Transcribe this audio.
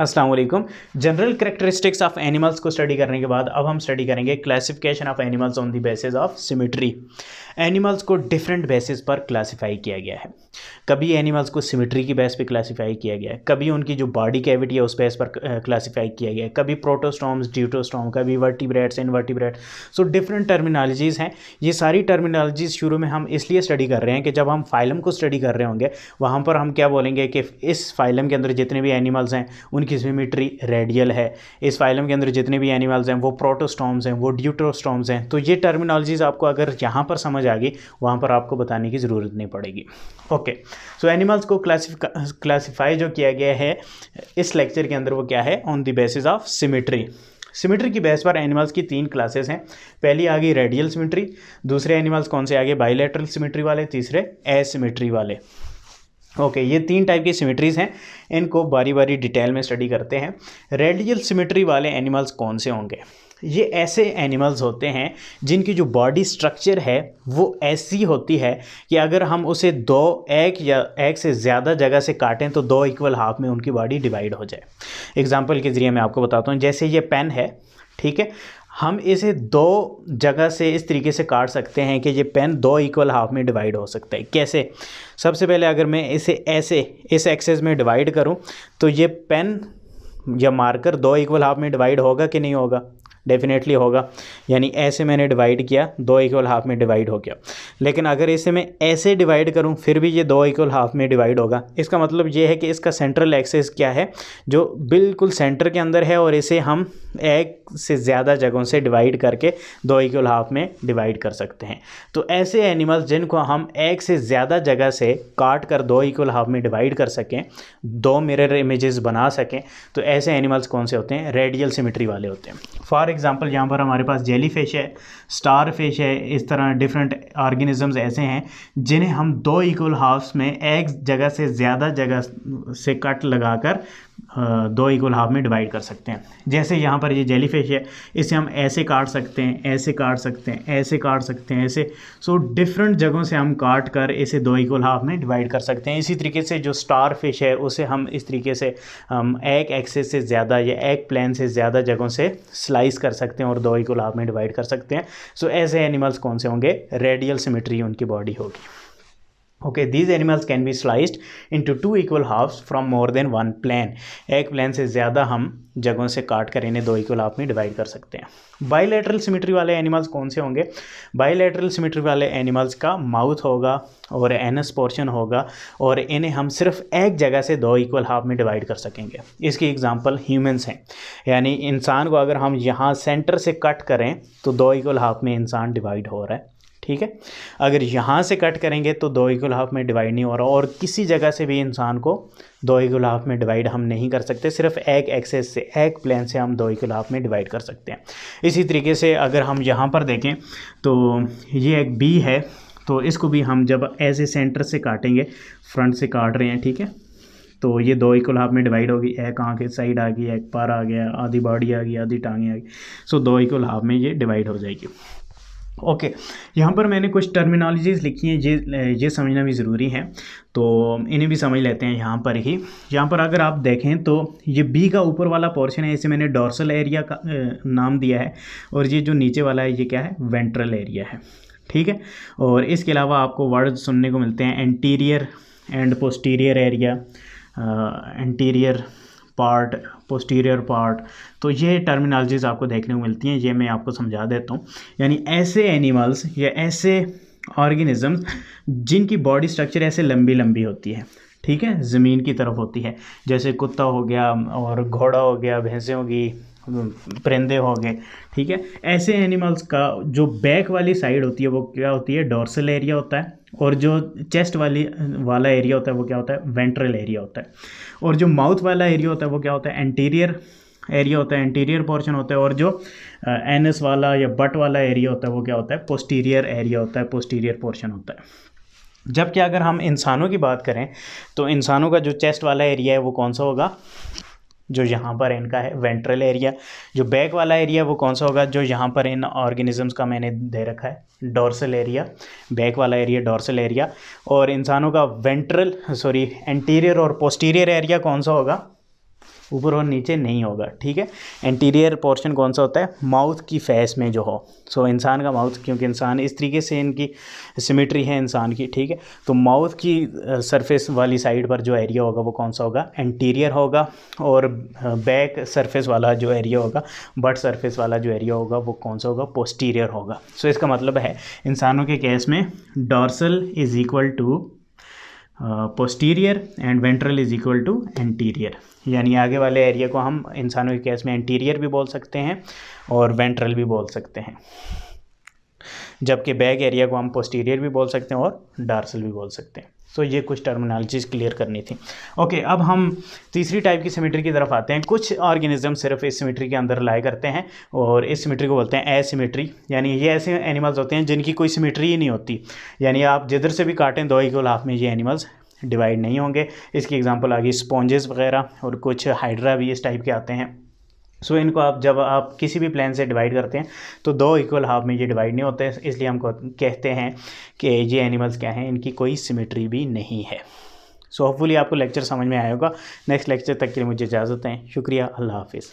Aslam general characteristics of animals को study करने के बाद अब हम स्टडी करेंगे classification of animals on the basis of symmetry animals को डिफरेंट बेसिस पर क्लासिफाई किया गया है कभी एनिमल्स को सिमिट्री की बेस पे क्लासीफाई किया गया है कभी उनकी जो बॉडी कैविटी है उस बेस पर क्लासीफाई किया गया है कभी प्रोटोस्टॉम्स ड्यूटोस्टॉम कभी vertebrates invertebrate so different terminologies हैं ये सारी टर्मिनोलॉजीज़ शुरू में हम इसलिए स्टडी कर रहे हैं कि जब हम फाइलम को स्टडी कर रहे होंगे वहाँ पर हम क्या बोलेंगे कि इस फाइलम के अंदर जितने भी एनिमल्स हैं उनकी सिमिट्री रेडियल है इस फाइलम के अंदर जितने भी एनिमल्स हैं वो प्रोटोस्टॉम्स हैं वो ड्यूटोस्टॉम्स हैं तो ये टर्मिनोलॉजीज़ आपको अगर यहाँ पर समझ आ गई वहाँ पर आपको बताने की ज़रूरत नहीं पड़ेगी ओके ओके सो एनिमल्स को क्लासीफाई जो किया गया है इस लेक्चर के अंदर वो क्या है on the basis of symmetry symmetry की बेस पर एनिमल्स की तीन क्लासेस हैं पहली आ गई रेडियल सिमेट्री दूसरे एनिमल्स कौन से आ गए बायोलेटरल सिमेट्री वाले तीसरे एसिमेट्री वाले ओके okay, ये तीन टाइप की सिमेट्रीज हैं इनको बारी बारी डिटेल में स्टडी करते हैं रेडियल सिमेट्री वाले एनिमल्स कौन से होंगे ये ऐसे एनिमल्स होते हैं जिनकी जो बॉडी स्ट्रक्चर है वो ऐसी होती है कि अगर हम उसे दो एक या एक से ज़्यादा जगह से काटें तो दो इक्वल हाफ में उनकी बॉडी डिवाइड हो जाए एग्ज़ाम्पल के ज़रिए मैं आपको बताता हूँ जैसे ये पेन है ठीक है हम इसे दो जगह से इस तरीके से काट सकते हैं कि ये पेन दो इक्वल हाफ में डिवाइड हो सकता है कैसे सबसे पहले अगर मैं इसे ऐसे इस एक्सेस में डिवाइड करूँ तो ये पेन या मार्कर दो इक्वल हाफ में डिवाइड होगा कि नहीं होगा डेफिनेटली होगा यानी ऐसे मैंने डिवाइड किया दो इक्वल हाफ में डिवाइड हो गया लेकिन अगर इसे मैं ऐसे डिवाइड करूँ फिर भी ये दो इक्वल हाफ में डिवाइड होगा इसका मतलब ये है कि इसका सेंट्रल एक्सेस क्या है जो बिल्कुल सेंटर के अंदर है और इसे हम एक से ज़्यादा जगहों से डिवाइड करके दो इक्वल हाफ में डिवाइड कर सकते हैं तो ऐसे एनिमल्स जिनको हम एक से ज़्यादा जगह से काट कर दो इक्वल हाफ में डिवाइड कर सकें दो मिरर इमेजेस बना सकें तो ऐसे एनिमल्स कौन से होते हैं रेडियल सिमेट्री वाले होते हैं फॉर एग्जाम्पल यहाँ पर हमारे पास जेली फिश है स्टार फिश है इस तरह डिफरेंट ऑर्गेनिजम्स ऐसे हैं जिन्हें हम दो इक्वल हाफ्स में एक जगह से ज़्यादा जगह से कट कर दो इक्वल हाफ में डिवाइड कर सकते हैं जैसे यहाँ पर ये जेली फिश सरफेस है इसे हम ऐसे काट सकते हैं ऐसे काट सकते हैं ऐसे काट सकते हैं ऐसे सो डिफरेंट जगहों से हम काट कर इसे दो इक्वल हाफ में डिवाइड कर सकते हैं इसी तरीके से जो स्टार फिश है उसे हम इस तरीके से हम एक एक्सेस से ज़्यादा या एक प्लान से ज़्यादा जगहों से स्लाइस कर सकते हैं और दो इक्वल हाफ में डिवाइड कर सकते हैं सो so, ऐसे एनिमल्स कौन से होंगे रेडियल सिमेट्री उनकी बॉडी होगी okay these animals can be sliced into two equal halves from more than one plane एक प्लान से ज़्यादा हम जगहों से काट कर इन्हें दो इक्वल हाफ में डिवाइड कर सकते हैं बाईलेटरल सिमेट्री वाले एनिमल्स कौन से होंगे बाईलेटरल सिमेट्री वाले एनिमल्स का माउथ होगा और एनस पोर्शन होगा और इन्हें हम सिर्फ एक जगह से दो इक्वल हाफ में डिवाइड कर सकेंगे इसकी एग्जाम्पल ह्यूमन्स हैं यानी इंसान को अगर हम यहाँ सेंटर से कट करें तो दो इक्वल हाफ में इंसान डिवाइड हो रहा है ठीक है अगर यहाँ से कट करेंगे तो दो इक्वल हाफ में डिवाइड नहीं हो रहा और किसी जगह से भी इंसान को दो इक्वल हाफ में डिवाइड हम नहीं कर सकते सिर्फ एक एक्सेस से एक प्लेन से हम दो इक्वल हाफ में डिवाइड कर सकते हैं इसी तरीके से अगर हम यहाँ पर देखें तो ये एक बी है तो इसको भी हम जब एज ए सेंटर से काटेंगे फ्रंट से काट रहे हैं ठीक है तो ये दो इक्वल हाफ में डिवाइड होगी एक आँख के साइड आ गई एक पार आ गया आधी बॉडी आ गई आधी टांगे आ गई सो दो इक्वल हाफ में ये डिवाइड हो जाएगी ओके okay. यहाँ पर मैंने कुछ टर्मिनोलॉजीज़ लिखी हैं ये ये समझना भी ज़रूरी है तो इन्हें भी समझ लेते हैं यहाँ पर ही यहाँ पर अगर आप देखें तो ये बी का ऊपर वाला पोर्शन है इसे मैंने डॉर्सल एरिया का नाम दिया है और ये जो नीचे वाला है ये क्या है वेंट्रल एरिया है ठीक है और इसके अलावा आपको वर्ड सुनने को मिलते हैं anterior and posterior area anterior part posterior part तो ये टर्मिनोलॉजीज़ आपको देखने को मिलती हैं ये मैं आपको समझा देता हूँ यानी ऐसे एनिमल्स या ऐसे ऑर्गेनिज्म जिनकी बॉडी स्ट्रक्चर ऐसे लंबी लंबी होती है ठीक है ज़मीन की तरफ होती है जैसे कुत्ता हो गया और घोड़ा हो गया भैंसें होगी परिंदे हो गए ठीक है ऐसे एनिमल्स का जो बैक वाली साइड होती है वो क्या होती है डोर्सल एरिया होता है और जो चेस्ट वाली वाला एरिया होता है वो क्या होता है वेंट्रल एरिया होता है और जो माउथ वाला एरिया होता है वो क्या होता है एंटीरियर एरिया होता है एंटीरियर पोर्शन होता है और जो एनएस वाला या बट वाला एरिया होता है वो क्या होता है पोस्टीरियर एरिया होता है पोस्टीरियर पोर्शन होता है जबकि अगर हम इंसानों की बात करें तो इंसानों का जो चेस्ट वाला एरिया है वो कौन सा होगा जो यहाँ पर इनका है वेंट्रल एरिया जो बैक वाला एरिया वो कौन सा होगा जो यहाँ पर इन ऑर्गेनिजम्स का मैंने दे रखा है डोर्सल एरिया बैक वाला एरिया डोर्सल एरिया और इंसानों का वेंट्रल सॉरी एंटीरियर और पोस्टीरियर एरिया कौन सा होगा ऊपर और नीचे नहीं होगा ठीक है एंटीरियर पोर्शन कौन सा होता है माउथ की फेस में जो हो सो इंसान का माउथ क्योंकि इंसान इस तरीके से इनकी सिमेट्री है इंसान की ठीक है तो माउथ की सरफेस वाली साइड पर जो एरिया होगा वो कौन सा होगा एंटीरियर होगा और बैक सरफेस वाला जो एरिया होगा बट सरफेस वाला जो एरिया होगा वो कौन सा होगा पोस्टीरियर होगा सो so, इसका मतलब है इंसानों के केस में dorsal is equal to posterior and ventral is equal to anterior यानी आगे वाले एरिया को हम इंसानों के केस में एंटीरियर भी बोल सकते हैं और वेंट्रल भी बोल सकते हैं जबकि बैक एरिया को हम पोस्टीरियर भी बोल सकते हैं और डार्सल भी बोल सकते हैं सो so, ये कुछ टर्मिनोलॉजीज क्लियर करनी थी ओके okay, अब हम तीसरी टाइप की सिमेट्री की तरफ आते हैं कुछ ऑर्गेनिज्म सिर्फ इस सिमेट्री के अंदर लाए करते हैं और इस सिमेट्री को बोलते हैं एसिमेट्री यानी ये ऐसे एनिमल्स होते हैं जिनकी कोई सिमेट्री ही नहीं होती यानी आप जिधर से भी काटें दो ही गुलाफ में ये एनिमल्स डिवाइड नहीं होंगे इसकी एग्जाम्पल आ गई स्पॉन्जेस वगैरह और कुछ हाइड्रा भी इस टाइप के आते हैं सो इनको आप जब आप किसी भी प्लान से डिवाइड करते हैं तो दो इक्वल हाफ में ये डिवाइड नहीं होते इसलिए हम कहते हैं कि ये एनिमल्स क्या हैं इनकी कोई सिमेट्री भी नहीं है सो होपफुली आपको लेक्चर समझ में आएगा होगा नेक्स्ट लेक्चर तक के लिए मुझे इजाज़त हैं शुक्रिया अल्लाह हाफिज़